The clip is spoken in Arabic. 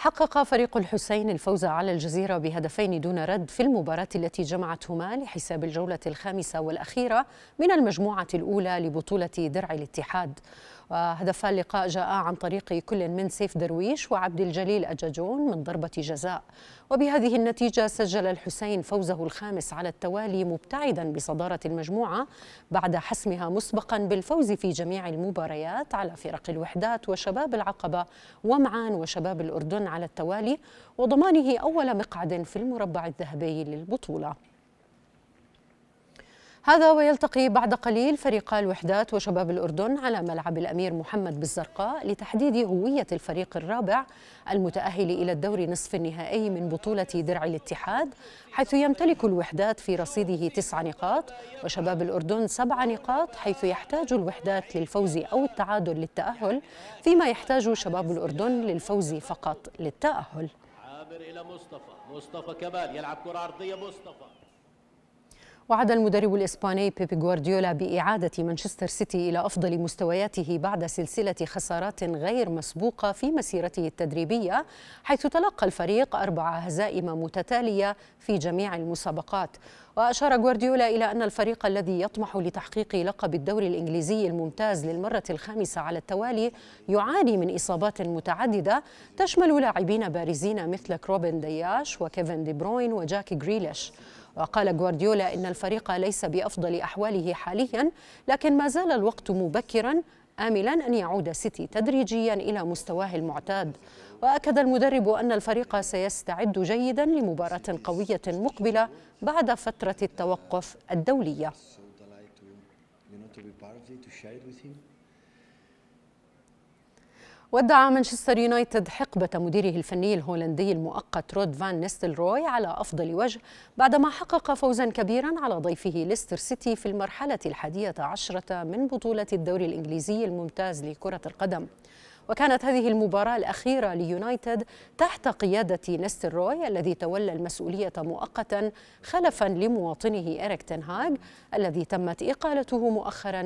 حقق فريق الحسين الفوز على الجزيرة بهدفين دون رد في المباراة التي جمعتهما لحساب الجولة الخامسة والأخيرة من المجموعة الأولى لبطولة درع الاتحاد وهدف اللقاء جاء عن طريق كل من سيف درويش وعبد الجليل أجاجون من ضربة جزاء وبهذه النتيجة سجل الحسين فوزه الخامس على التوالي مبتعدا بصدارة المجموعة بعد حسمها مسبقا بالفوز في جميع المباريات على فرق الوحدات وشباب العقبة ومعان وشباب الأردن على التوالي وضمانه أول مقعد في المربع الذهبي للبطولة هذا ويلتقي بعد قليل فريقا الوحدات وشباب الأردن على ملعب الأمير محمد بالزرقاء لتحديد هوية الفريق الرابع المتأهل إلى الدور نصف النهائي من بطولة درع الاتحاد حيث يمتلك الوحدات في رصيده تسع نقاط وشباب الأردن سبع نقاط حيث يحتاج الوحدات للفوز أو التعادل للتأهل فيما يحتاج شباب الأردن للفوز فقط للتأهل عامر إلى مصطفى مصطفى كمال يلعب كرة عرضية مصطفى وعد المدرب الإسباني بيبي غوارديولا بإعادة مانشستر سيتي إلى أفضل مستوياته بعد سلسلة خسارات غير مسبوقة في مسيرته التدريبية حيث تلقى الفريق أربع هزائم متتالية في جميع المسابقات وأشار غوارديولا إلى أن الفريق الذي يطمح لتحقيق لقب الدوري الإنجليزي الممتاز للمرة الخامسة على التوالي يعاني من إصابات متعددة تشمل لاعبين بارزين مثل كروبن دياش وكيفن دي بروين وجاك غريليش وقال غوارديولا إن الفريق ليس بأفضل أحواله حاليا لكن ما زال الوقت مبكرا آملا أن يعود سيتي تدريجيا إلى مستواه المعتاد وأكد المدرب أن الفريق سيستعد جيدا لمباراة قوية مقبلة بعد فترة التوقف الدولية ودع مانشستر يونايتد حقبة مديره الفني الهولندي المؤقت رود فان نيستل روي على أفضل وجه بعدما حقق فوزا كبيرا على ضيفه ليستر سيتي في المرحلة الحادية عشرة من بطولة الدوري الإنجليزي الممتاز لكرة القدم وكانت هذه المباراة الأخيرة ليونايتد تحت قيادة نستر روي الذي تولى المسؤولية مؤقتا خلفا لمواطنه إريك تنهاج الذي تمت إقالته مؤخرا